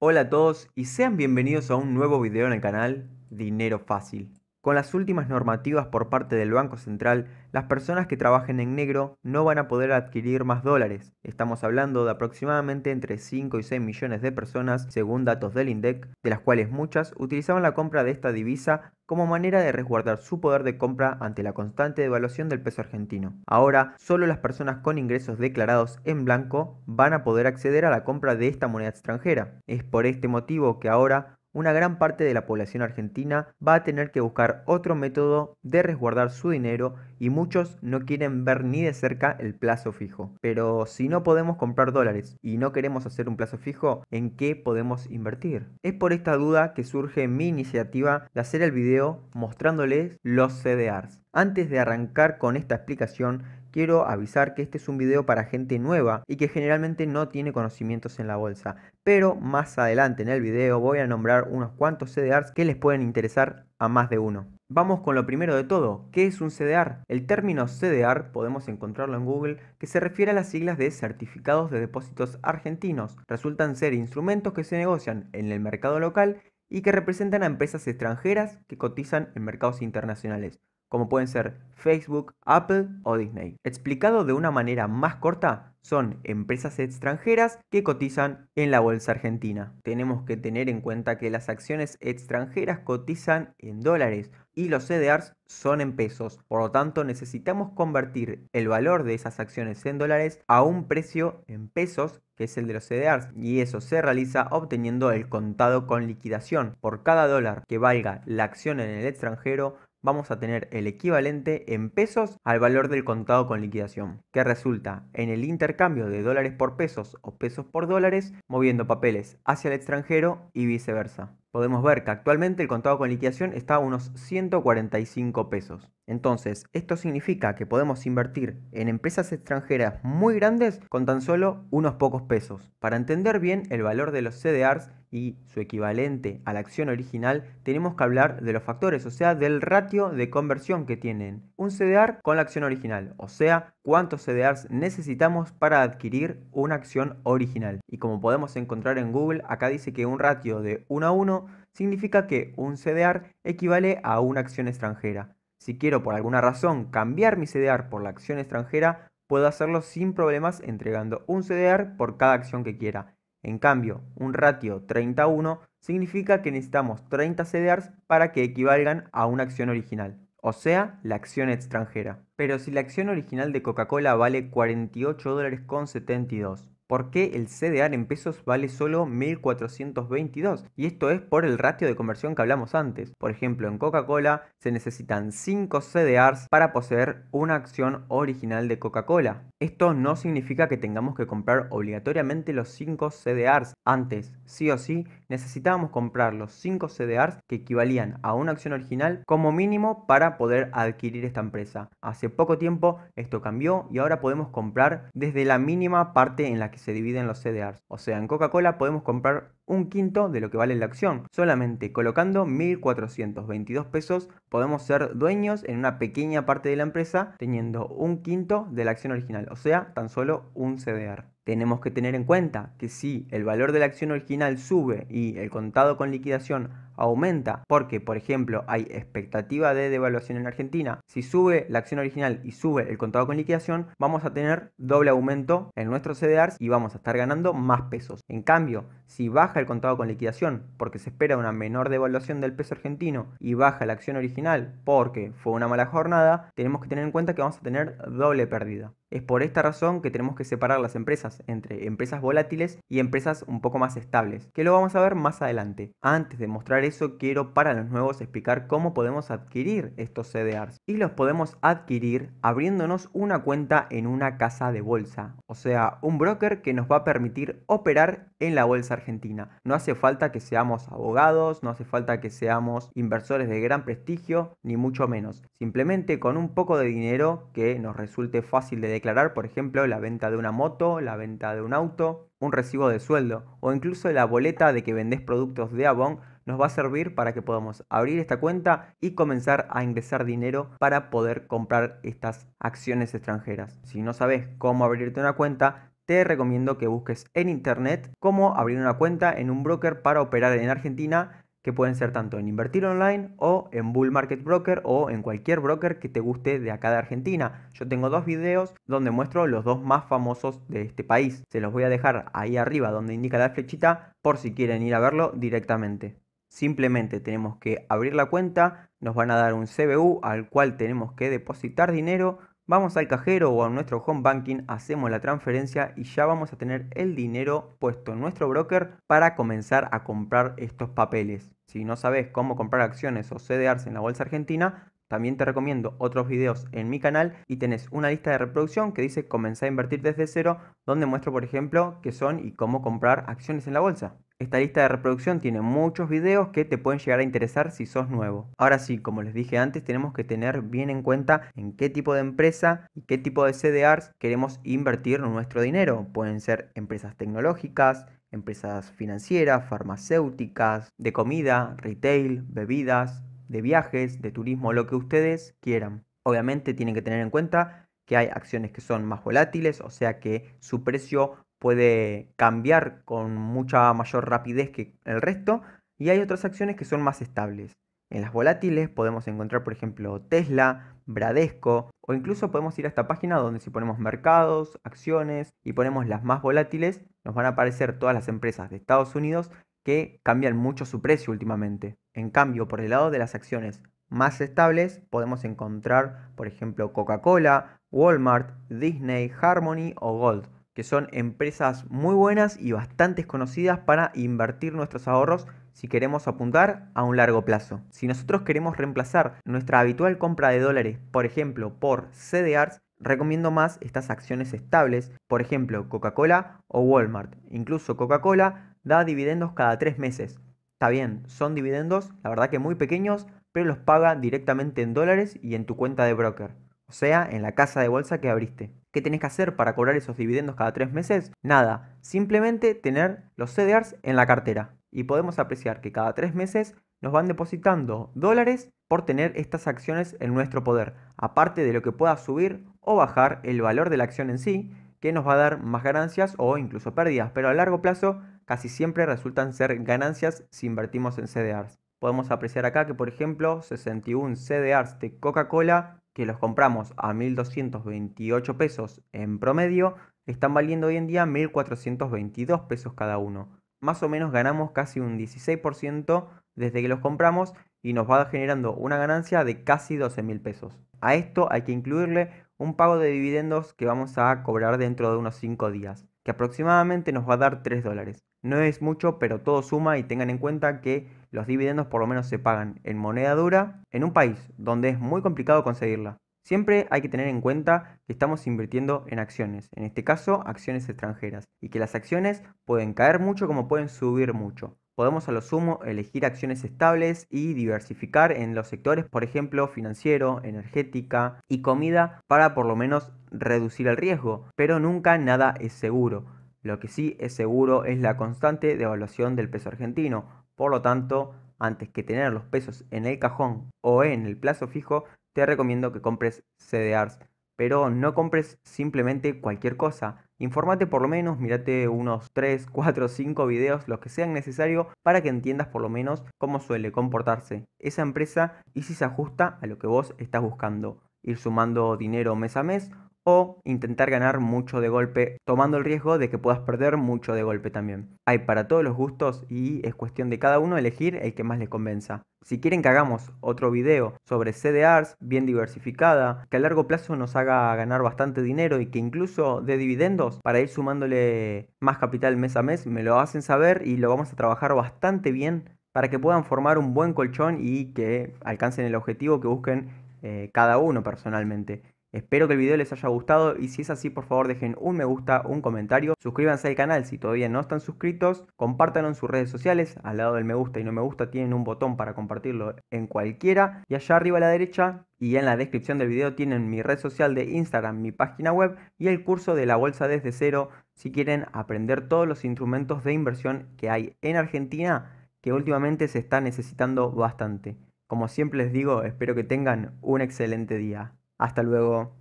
Hola a todos y sean bienvenidos a un nuevo video en el canal Dinero Fácil. Con las últimas normativas por parte del Banco Central, las personas que trabajen en negro no van a poder adquirir más dólares. Estamos hablando de aproximadamente entre 5 y 6 millones de personas, según datos del INDEC, de las cuales muchas utilizaban la compra de esta divisa como manera de resguardar su poder de compra ante la constante devaluación del peso argentino. Ahora, solo las personas con ingresos declarados en blanco van a poder acceder a la compra de esta moneda extranjera. Es por este motivo que ahora una gran parte de la población argentina va a tener que buscar otro método de resguardar su dinero y muchos no quieren ver ni de cerca el plazo fijo. Pero si no podemos comprar dólares y no queremos hacer un plazo fijo, ¿en qué podemos invertir? Es por esta duda que surge mi iniciativa de hacer el video mostrándoles los CDRs. Antes de arrancar con esta explicación, quiero avisar que este es un video para gente nueva y que generalmente no tiene conocimientos en la bolsa, pero más adelante en el video voy a nombrar unos cuantos CDRs que les pueden interesar a más de uno. Vamos con lo primero de todo, ¿qué es un CDR? El término CDR podemos encontrarlo en Google que se refiere a las siglas de certificados de depósitos argentinos. Resultan ser instrumentos que se negocian en el mercado local y que representan a empresas extranjeras que cotizan en mercados internacionales como pueden ser Facebook, Apple o Disney. Explicado de una manera más corta, son empresas extranjeras que cotizan en la bolsa argentina. Tenemos que tener en cuenta que las acciones extranjeras cotizan en dólares y los CDRs son en pesos. Por lo tanto, necesitamos convertir el valor de esas acciones en dólares a un precio en pesos, que es el de los CDRs, y eso se realiza obteniendo el contado con liquidación. Por cada dólar que valga la acción en el extranjero, vamos a tener el equivalente en pesos al valor del contado con liquidación, que resulta en el intercambio de dólares por pesos o pesos por dólares, moviendo papeles hacia el extranjero y viceversa podemos ver que actualmente el contado con liquidación está a unos 145 pesos. Entonces, esto significa que podemos invertir en empresas extranjeras muy grandes con tan solo unos pocos pesos. Para entender bien el valor de los CDRs y su equivalente a la acción original, tenemos que hablar de los factores, o sea, del ratio de conversión que tienen un CDR con la acción original, o sea, cuántos CDRs necesitamos para adquirir una acción original. Y como podemos encontrar en Google, acá dice que un ratio de 1 a 1 significa que un CDR equivale a una acción extranjera. Si quiero por alguna razón cambiar mi CDR por la acción extranjera, puedo hacerlo sin problemas entregando un CDR por cada acción que quiera. En cambio, un ratio 30 a 1 significa que necesitamos 30 CDRs para que equivalgan a una acción original o sea, la acción extranjera. Pero si la acción original de Coca-Cola vale 48 dólares con 72 ¿Por qué el CDR en pesos vale solo 1.422? Y esto es por el ratio de conversión que hablamos antes. Por ejemplo, en Coca-Cola se necesitan 5 CDRs para poseer una acción original de Coca-Cola. Esto no significa que tengamos que comprar obligatoriamente los 5 CDRs. Antes, sí o sí, necesitábamos comprar los 5 CDRs que equivalían a una acción original como mínimo para poder adquirir esta empresa. Hace poco tiempo esto cambió y ahora podemos comprar desde la mínima parte en la que se dividen los CDRs. O sea, en Coca-Cola podemos comprar un quinto de lo que vale la acción. Solamente colocando 1.422 pesos podemos ser dueños en una pequeña parte de la empresa teniendo un quinto de la acción original, o sea, tan solo un CDR. Tenemos que tener en cuenta que si el valor de la acción original sube y el contado con liquidación aumenta porque, por ejemplo, hay expectativa de devaluación en Argentina, si sube la acción original y sube el contado con liquidación, vamos a tener doble aumento en nuestros CDRs y vamos a estar ganando más pesos. En cambio, si baja el contado con liquidación porque se espera una menor devaluación del peso argentino y baja la acción original porque fue una mala jornada, tenemos que tener en cuenta que vamos a tener doble pérdida. Es por esta razón que tenemos que separar las empresas entre empresas volátiles y empresas un poco más estables, que lo vamos a ver más adelante. Antes de mostrar eso, quiero para los nuevos explicar cómo podemos adquirir estos CDRs. Y los podemos adquirir abriéndonos una cuenta en una casa de bolsa, o sea, un broker que nos va a permitir operar en la bolsa argentina. No hace falta que seamos abogados, no hace falta que seamos inversores de gran prestigio, ni mucho menos. Simplemente con un poco de dinero que nos resulte fácil de declarar, por ejemplo, la venta de una moto, la venta de un auto, un recibo de sueldo o incluso la boleta de que vendés productos de Avon nos va a servir para que podamos abrir esta cuenta y comenzar a ingresar dinero para poder comprar estas acciones extranjeras. Si no sabes cómo abrirte una cuenta, te recomiendo que busques en internet cómo abrir una cuenta en un broker para operar en Argentina que pueden ser tanto en Invertir Online o en Bull Market Broker o en cualquier broker que te guste de acá de Argentina. Yo tengo dos videos donde muestro los dos más famosos de este país. Se los voy a dejar ahí arriba donde indica la flechita por si quieren ir a verlo directamente. Simplemente tenemos que abrir la cuenta, nos van a dar un CBU al cual tenemos que depositar dinero, Vamos al cajero o a nuestro home banking, hacemos la transferencia y ya vamos a tener el dinero puesto en nuestro broker para comenzar a comprar estos papeles. Si no sabes cómo comprar acciones o CDRs en la bolsa argentina, también te recomiendo otros videos en mi canal y tenés una lista de reproducción que dice comenzar a invertir desde cero, donde muestro por ejemplo qué son y cómo comprar acciones en la bolsa. Esta lista de reproducción tiene muchos videos que te pueden llegar a interesar si sos nuevo. Ahora sí, como les dije antes, tenemos que tener bien en cuenta en qué tipo de empresa y qué tipo de CDRs queremos invertir nuestro dinero. Pueden ser empresas tecnológicas, empresas financieras, farmacéuticas, de comida, retail, bebidas, de viajes, de turismo, lo que ustedes quieran. Obviamente tienen que tener en cuenta que hay acciones que son más volátiles, o sea que su precio puede cambiar con mucha mayor rapidez que el resto, y hay otras acciones que son más estables. En las volátiles podemos encontrar, por ejemplo, Tesla, Bradesco, o incluso podemos ir a esta página donde si ponemos mercados, acciones y ponemos las más volátiles, nos van a aparecer todas las empresas de Estados Unidos que cambian mucho su precio últimamente. En cambio, por el lado de las acciones más estables podemos encontrar, por ejemplo, Coca-Cola, Walmart, Disney, Harmony o Gold, que son empresas muy buenas y bastante conocidas para invertir nuestros ahorros si queremos apuntar a un largo plazo. Si nosotros queremos reemplazar nuestra habitual compra de dólares, por ejemplo, por CDRs, recomiendo más estas acciones estables, por ejemplo, Coca-Cola o Walmart. Incluso Coca-Cola da dividendos cada tres meses, Está bien, son dividendos, la verdad que muy pequeños, pero los paga directamente en dólares y en tu cuenta de broker, o sea, en la casa de bolsa que abriste. ¿Qué tenés que hacer para cobrar esos dividendos cada tres meses? Nada, simplemente tener los CDRs en la cartera. Y podemos apreciar que cada tres meses nos van depositando dólares por tener estas acciones en nuestro poder, aparte de lo que pueda subir o bajar el valor de la acción en sí, que nos va a dar más ganancias o incluso pérdidas, pero a largo plazo casi siempre resultan ser ganancias si invertimos en CDRs. Podemos apreciar acá que, por ejemplo, 61 CDRs de Coca-Cola, que los compramos a 1.228 pesos en promedio, están valiendo hoy en día 1.422 pesos cada uno. Más o menos ganamos casi un 16% desde que los compramos y nos va generando una ganancia de casi 12.000 pesos. A esto hay que incluirle un pago de dividendos que vamos a cobrar dentro de unos 5 días que aproximadamente nos va a dar 3 dólares. No es mucho, pero todo suma y tengan en cuenta que los dividendos por lo menos se pagan en moneda dura en un país donde es muy complicado conseguirla. Siempre hay que tener en cuenta que estamos invirtiendo en acciones, en este caso acciones extranjeras, y que las acciones pueden caer mucho como pueden subir mucho. Podemos a lo sumo elegir acciones estables y diversificar en los sectores, por ejemplo, financiero, energética y comida, para por lo menos reducir el riesgo, pero nunca nada es seguro. Lo que sí es seguro es la constante devaluación del peso argentino. Por lo tanto, antes que tener los pesos en el cajón o en el plazo fijo, te recomiendo que compres CDRs. Pero no compres simplemente cualquier cosa. Informate por lo menos, mirate unos 3, 4, 5 videos, los que sean necesarios para que entiendas por lo menos cómo suele comportarse esa empresa y si se ajusta a lo que vos estás buscando. Ir sumando dinero mes a mes o intentar ganar mucho de golpe, tomando el riesgo de que puedas perder mucho de golpe también. Hay para todos los gustos y es cuestión de cada uno elegir el que más les convenza. Si quieren que hagamos otro video sobre CDRs bien diversificada, que a largo plazo nos haga ganar bastante dinero y que incluso dé dividendos para ir sumándole más capital mes a mes, me lo hacen saber y lo vamos a trabajar bastante bien para que puedan formar un buen colchón y que alcancen el objetivo que busquen eh, cada uno personalmente. Espero que el video les haya gustado y si es así por favor dejen un me gusta, un comentario, suscríbanse al canal si todavía no están suscritos, compártanlo en sus redes sociales, al lado del me gusta y no me gusta tienen un botón para compartirlo en cualquiera y allá arriba a la derecha y en la descripción del video tienen mi red social de Instagram, mi página web y el curso de la bolsa desde cero si quieren aprender todos los instrumentos de inversión que hay en Argentina que últimamente se está necesitando bastante. Como siempre les digo, espero que tengan un excelente día. Hasta luego.